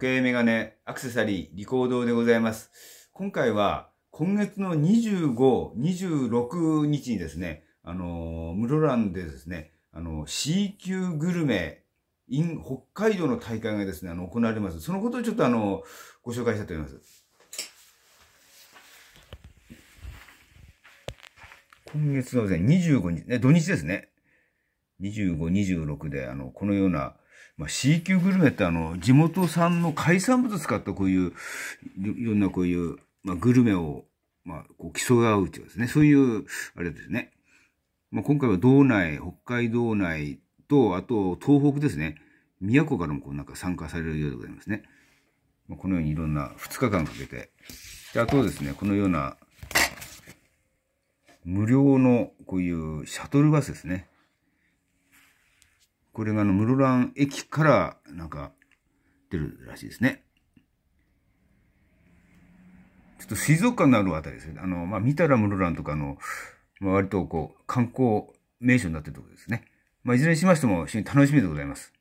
計、メガネ、アクセサリー、リコードでございます。今回は、今月の25、26日にですね、あのー、室蘭でですね、あのー、C 級グルメ in 北海道の大会がですね、あの、行われます。そのことをちょっとあの、ご紹介したいと思います。今月のですね、25日、ね、土日ですね。25、26で、あの、このような、まあ、C 級グルメってあの、地元産の海産物使ったこういう、いろんなこういう、まあ、グルメを、まあ、こう競い合うていうですね、そういう、あれですね。まあ、今回は道内、北海道内と、あと東北ですね。宮古からもこうなんか参加されるようでございますね。まあ、このようにいろんな2日間かけて。であとですね、このような無料のこういうシャトルバスですね。これがあの、室蘭駅から、なんか、出るらしいですね。ちょっと水族館のあるあたりですね。あの、まあ、見たら室蘭とかの、まあ、割とこう、観光名所になってるところですね。まあ、いずれにしましても、非常に楽しみでございます。